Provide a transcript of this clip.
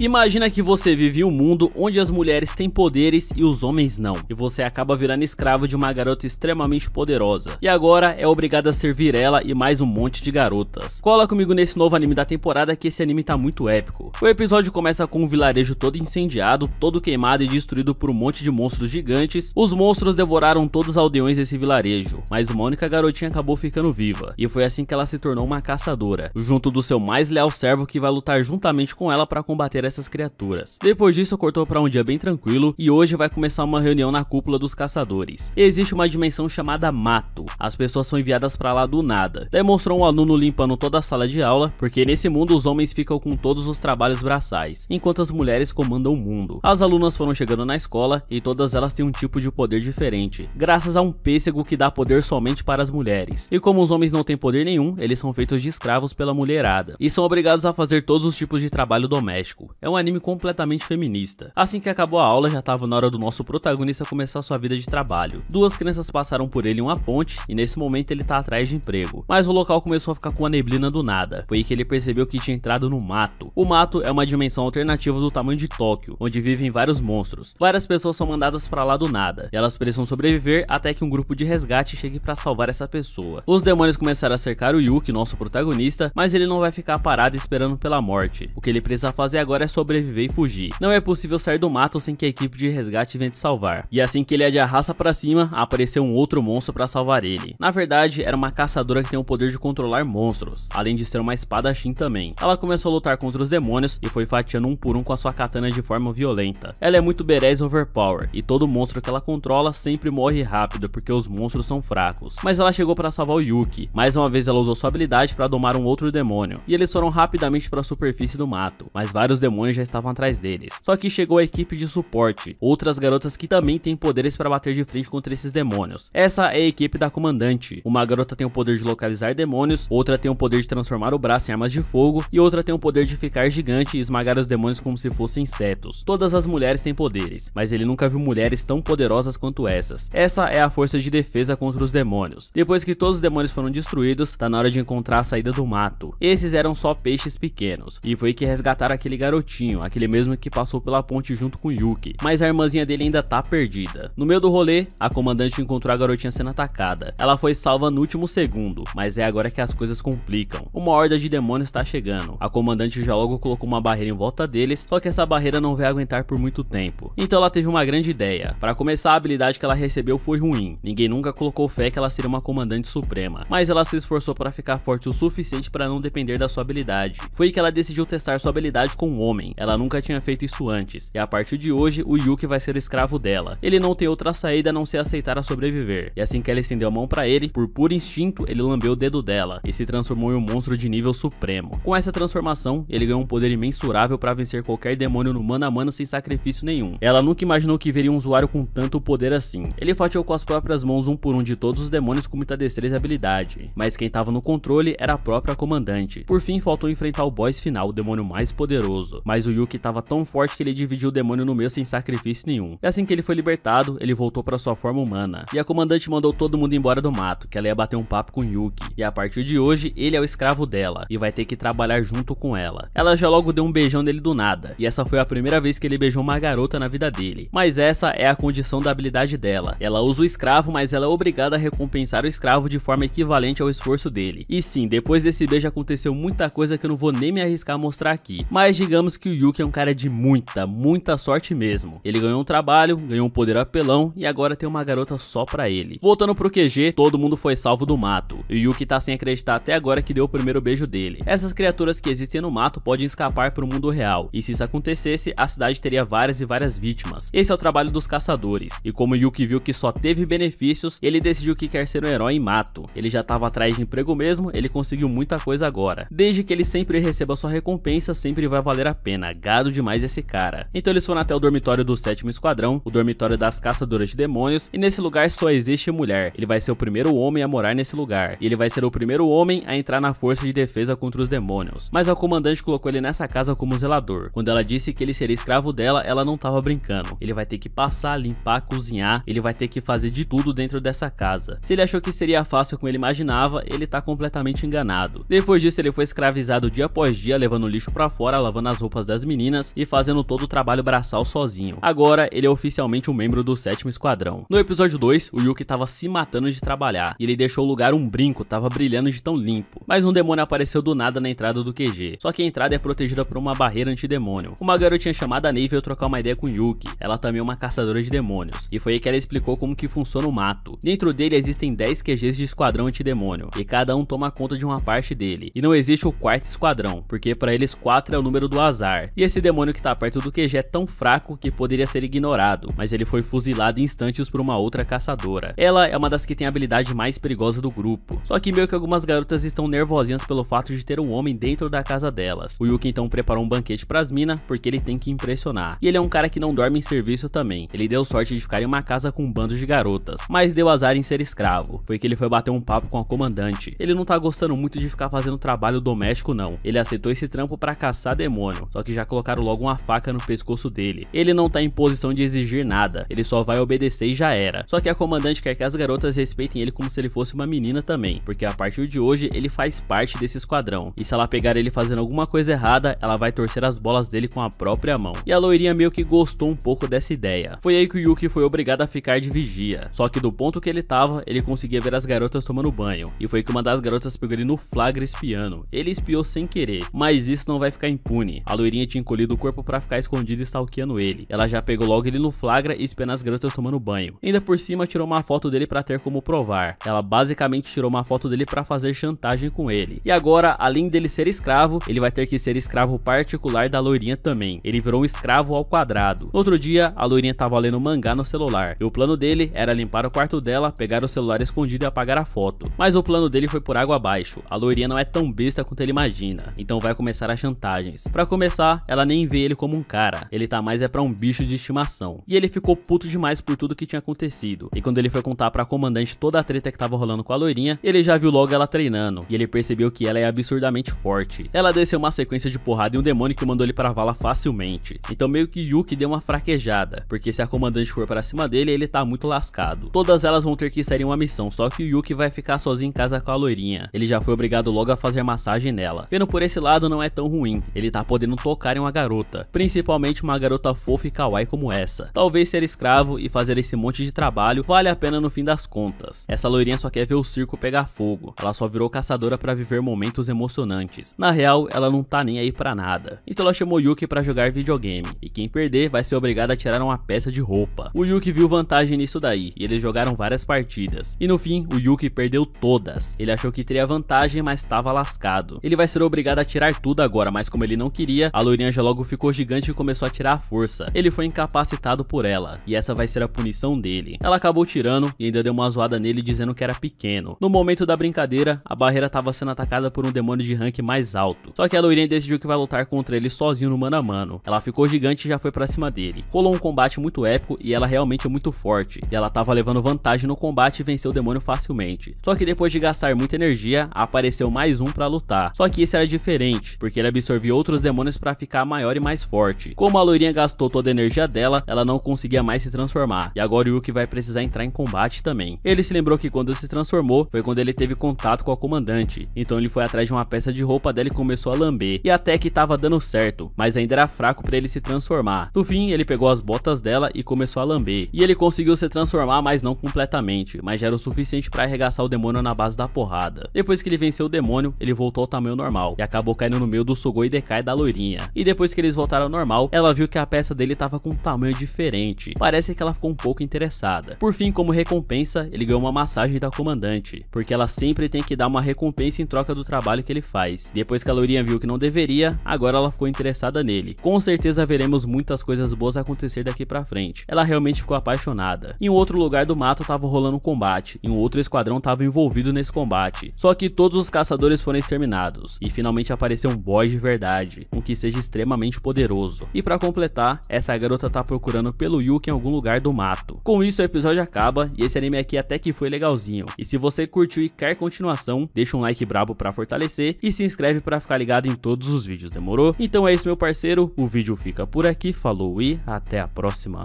Imagina que você vive um mundo onde as mulheres têm poderes e os homens não, e você acaba virando escravo de uma garota extremamente poderosa, e agora é obrigado a servir ela e mais um monte de garotas. Cola comigo nesse novo anime da temporada que esse anime tá muito épico. O episódio começa com um vilarejo todo incendiado, todo queimado e destruído por um monte de monstros gigantes, os monstros devoraram todos os aldeões desse vilarejo, mas uma única garotinha acabou ficando viva, e foi assim que ela se tornou uma caçadora, junto do seu mais leal servo que vai lutar juntamente com ela para combater essas criaturas. Depois disso cortou para um dia bem tranquilo e hoje vai começar uma reunião na cúpula dos caçadores. Existe uma dimensão chamada mato. As pessoas são enviadas para lá do nada. Demonstrou um aluno limpando toda a sala de aula, porque nesse mundo os homens ficam com todos os trabalhos braçais, enquanto as mulheres comandam o mundo. As alunas foram chegando na escola e todas elas têm um tipo de poder diferente, graças a um pêssego que dá poder somente para as mulheres. E como os homens não têm poder nenhum, eles são feitos de escravos pela mulherada e são obrigados a fazer todos os tipos de trabalho doméstico. É um anime completamente feminista. Assim que acabou a aula, já tava na hora do nosso protagonista começar sua vida de trabalho. Duas crianças passaram por ele em uma ponte e nesse momento ele tá atrás de emprego. Mas o local começou a ficar com a neblina do nada. Foi aí que ele percebeu que tinha entrado no mato. O mato é uma dimensão alternativa do tamanho de Tóquio, onde vivem vários monstros. Várias pessoas são mandadas para lá do nada. E elas precisam sobreviver até que um grupo de resgate chegue para salvar essa pessoa. Os demônios começaram a cercar o Yuki, nosso protagonista, mas ele não vai ficar parado esperando pela morte. O que ele precisa fazer agora é é sobreviver e fugir. Não é possível sair do mato sem que a equipe de resgate venha te salvar. E assim que ele é de arrasta para cima, apareceu um outro monstro para salvar ele. Na verdade, era uma caçadora que tem o poder de controlar monstros, além de ser uma espadachim também. Ela começou a lutar contra os demônios e foi fatiando um por um com a sua katana de forma violenta. Ela é muito berés overpower, e todo monstro que ela controla sempre morre rápido, porque os monstros são fracos. Mas ela chegou para salvar o Yuki. Mais uma vez ela usou sua habilidade para domar um outro demônio, e eles foram rapidamente para a superfície do mato, mas vários demônios Camões já estavam atrás deles. Só que chegou a equipe de suporte, outras garotas que também têm poderes para bater de frente contra esses demônios. Essa é a equipe da comandante. Uma garota tem o poder de localizar demônios, outra tem o poder de transformar o braço em armas de fogo e outra tem o poder de ficar gigante e esmagar os demônios como se fossem insetos. Todas as mulheres têm poderes, mas ele nunca viu mulheres tão poderosas quanto essas. Essa é a força de defesa contra os demônios. Depois que todos os demônios foram destruídos, tá na hora de encontrar a saída do mato. Esses eram só peixes pequenos, e foi que resgataram aquele garotinho garotinho, aquele mesmo que passou pela ponte junto com Yuki, mas a irmãzinha dele ainda tá perdida. No meio do rolê, a comandante encontrou a garotinha sendo atacada. Ela foi salva no último segundo, mas é agora que as coisas complicam. Uma horda de demônios está chegando. A comandante já logo colocou uma barreira em volta deles, só que essa barreira não vai aguentar por muito tempo. Então ela teve uma grande ideia. Para começar, a habilidade que ela recebeu foi ruim. Ninguém nunca colocou fé que ela seria uma comandante suprema, mas ela se esforçou para ficar forte o suficiente para não depender da sua habilidade. Foi que ela decidiu testar sua habilidade com o homem. Ela nunca tinha feito isso antes, e a partir de hoje, o Yuki vai ser escravo dela. Ele não tem outra saída a não ser aceitar a sobreviver. E assim que ela estendeu a mão para ele, por puro instinto, ele lambeu o dedo dela e se transformou em um monstro de nível supremo. Com essa transformação, ele ganhou um poder imensurável para vencer qualquer demônio no mano a mano sem sacrifício nenhum. Ela nunca imaginou que veria um usuário com tanto poder assim. Ele fatiou com as próprias mãos um por um de todos os demônios com muita destreza e habilidade, mas quem estava no controle era a própria comandante. Por fim, faltou enfrentar o boss final, o demônio mais poderoso isso. Mas o Yuki estava tão forte que ele dividiu o demônio no meio sem sacrifício nenhum. E assim que ele foi libertado, ele voltou para sua forma humana. E a comandante mandou todo mundo embora do mato, que ela ia bater um papo com Yuki. E a partir de hoje, ele é o escravo dela e vai ter que trabalhar junto com ela. Ela já logo deu um beijão nele do nada, e essa foi a primeira vez que ele beijou uma garota na vida dele. Mas essa é a condição da habilidade dela. Ela usa o escravo, mas ela é obrigada a recompensar o escravo de forma equivalente ao esforço dele. E sim, depois desse beijo aconteceu muita coisa que eu não vou nem me arriscar a mostrar aqui. Mas digamos que o Yuki é um cara de muita, muita sorte mesmo. Ele ganhou um trabalho, ganhou um poder apelão e agora tem uma garota só pra ele. Voltando pro QG, todo mundo foi salvo do mato. E Yuki tá sem acreditar até agora que deu o primeiro beijo dele. Essas criaturas que existem no mato podem escapar pro mundo real, e se isso acontecesse, a cidade teria várias e várias vítimas. Esse é o trabalho dos caçadores, e como Yuki viu que só teve benefícios, ele decidiu que quer ser um herói em mato. Ele já tava atrás de emprego mesmo, ele conseguiu muita coisa agora. Desde que ele sempre receba sua recompensa, sempre vai valer a pena, gado demais esse cara. Então eles foram até o dormitório do sétimo esquadrão, o dormitório das caçadoras de demônios, e nesse lugar só existe mulher. Ele vai ser o primeiro homem a morar nesse lugar, e ele vai ser o primeiro homem a entrar na força de defesa contra os demônios. Mas a comandante colocou ele nessa casa como zelador. Quando ela disse que ele seria escravo dela, ela não tava brincando. Ele vai ter que passar, limpar, cozinhar, ele vai ter que fazer de tudo dentro dessa casa. Se ele achou que seria fácil como ele imaginava, ele tá completamente enganado. Depois disso, ele foi escravizado dia após dia, levando lixo para fora, lavando as roupas roupas das meninas e fazendo todo o trabalho braçal sozinho. Agora, ele é oficialmente um membro do sétimo esquadrão. No episódio 2, o Yuki tava se matando de trabalhar, e ele deixou o lugar um brinco, tava brilhando de tão limpo. Mas um demônio apareceu do nada na entrada do QG, só que a entrada é protegida por uma barreira antidemônio. Uma garotinha chamada Ney veio trocar uma ideia com Yuki, ela também é uma caçadora de demônios, e foi aí que ela explicou como que funciona o mato. Dentro dele existem 10 QGs de esquadrão antidemônio, e cada um toma conta de uma parte dele, e não existe o quarto esquadrão, porque para eles 4 é o número do azar e esse demônio que tá perto do QG é tão fraco que poderia ser ignorado, mas ele foi fuzilado em instantes por uma outra caçadora. Ela é uma das que tem a habilidade mais perigosa do grupo. Só que meio que algumas garotas estão nervosinhas pelo fato de ter um homem dentro da casa delas. O Yuki então preparou um banquete pras minas, porque ele tem que impressionar. E ele é um cara que não dorme em serviço também. Ele deu sorte de ficar em uma casa com um bando de garotas, mas deu azar em ser escravo. Foi que ele foi bater um papo com a comandante. Ele não tá gostando muito de ficar fazendo trabalho doméstico não. Ele aceitou esse trampo para caçar demônio só que já colocaram logo uma faca no pescoço dele. Ele não tá em posição de exigir nada, ele só vai obedecer e já era. Só que a comandante quer que as garotas respeitem ele como se ele fosse uma menina também, porque a partir de hoje ele faz parte desse esquadrão. E se ela pegar ele fazendo alguma coisa errada, ela vai torcer as bolas dele com a própria mão. E a loirinha meio que gostou um pouco dessa ideia. Foi aí que o Yuki foi obrigado a ficar de vigia. Só que do ponto que ele tava, ele conseguia ver as garotas tomando banho. E foi que uma das garotas pegou ele no flagra espiando. Ele espiou sem querer, mas isso não vai ficar impune. A loirinha tinha encolhido o corpo para ficar escondida e stalkeando ele. Ela já pegou logo ele no flagra e esperando as garotas tomando banho. Ainda por cima, tirou uma foto dele para ter como provar. Ela basicamente tirou uma foto dele para fazer chantagem com ele. E agora, além dele ser escravo, ele vai ter que ser escravo particular da loirinha também. Ele virou um escravo ao quadrado. No outro dia, a loirinha tava lendo mangá no celular. E o plano dele era limpar o quarto dela, pegar o celular escondido e apagar a foto. Mas o plano dele foi por água abaixo. A loirinha não é tão besta quanto ele imagina. Então vai começar as chantagens. começar começar, ela nem vê ele como um cara, ele tá mais é pra um bicho de estimação. E ele ficou puto demais por tudo que tinha acontecido. E quando ele foi contar pra comandante toda a treta que tava rolando com a loirinha, ele já viu logo ela treinando, e ele percebeu que ela é absurdamente forte. Ela desceu uma sequência de porrada e um demônio que mandou ele pra vala facilmente. Então meio que Yuki deu uma fraquejada, porque se a comandante for pra cima dele, ele tá muito lascado. Todas elas vão ter que sair em uma missão, só que o Yuki vai ficar sozinho em casa com a loirinha. Ele já foi obrigado logo a fazer massagem nela. Vendo por esse lado não é tão ruim, ele tá podendo não tocarem uma garota, principalmente uma garota fofa e kawaii como essa. Talvez ser escravo e fazer esse monte de trabalho vale a pena no fim das contas. Essa loirinha só quer ver o circo pegar fogo, ela só virou caçadora para viver momentos emocionantes. Na real, ela não tá nem aí pra nada. Então ela chamou Yuki para jogar videogame, e quem perder vai ser obrigado a tirar uma peça de roupa. O Yuki viu vantagem nisso daí, e eles jogaram várias partidas. E no fim, o Yuki perdeu todas. Ele achou que teria vantagem, mas estava lascado. Ele vai ser obrigado a tirar tudo agora, mas como ele não queria, fazia, a loirinha já logo ficou gigante e começou a tirar a força. Ele foi incapacitado por ela, e essa vai ser a punição dele. Ela acabou tirando e ainda deu uma zoada nele dizendo que era pequeno. No momento da brincadeira, a barreira estava sendo atacada por um demônio de rank mais alto. Só que a loirinha decidiu que vai lutar contra ele sozinho no mano a mano. Ela ficou gigante e já foi pra cima dele. Colou um combate muito épico e ela realmente é muito forte. E ela estava levando vantagem no combate e venceu o demônio facilmente. Só que depois de gastar muita energia, apareceu mais um pra lutar. Só que esse era diferente, porque ele absorvia outros demônios hormônios para ficar maior e mais forte. Como a loirinha gastou toda a energia dela, ela não conseguia mais se transformar. E agora o Yuki vai precisar entrar em combate também. Ele se lembrou que quando se transformou, foi quando ele teve contato com a comandante. Então ele foi atrás de uma peça de roupa dela e começou a lamber. E até que tava dando certo, mas ainda era fraco para ele se transformar. No fim, ele pegou as botas dela e começou a lamber. E ele conseguiu se transformar, mas não completamente. Mas já era o suficiente para arregaçar o demônio na base da porrada. Depois que ele venceu o demônio, ele voltou ao tamanho normal. E acabou caindo no meio do Sugoi Dekai da loirinha e depois que eles voltaram ao normal, ela viu que a peça dele estava com um tamanho diferente. Parece que ela ficou um pouco interessada. Por fim, como recompensa, ele ganhou uma massagem da comandante, porque ela sempre tem que dar uma recompensa em troca do trabalho que ele faz. Depois que a Lourinha viu que não deveria, agora ela ficou interessada nele. Com certeza veremos muitas coisas boas acontecer daqui pra frente. Ela realmente ficou apaixonada. Em um outro lugar do mato tava rolando um combate, e um outro esquadrão tava envolvido nesse combate. Só que todos os caçadores foram exterminados, e finalmente apareceu um boss de verdade, um que seja extremamente poderoso. E para completar, essa garota tá procurando pelo Yuki em algum lugar do mato. Com isso, o episódio acaba e esse anime aqui até que foi legalzinho. E se você curtiu e quer continuação, deixa um like brabo para fortalecer e se inscreve para ficar ligado em todos os vídeos, demorou? Então é isso, meu parceiro, o vídeo fica por aqui, falou e até a próxima.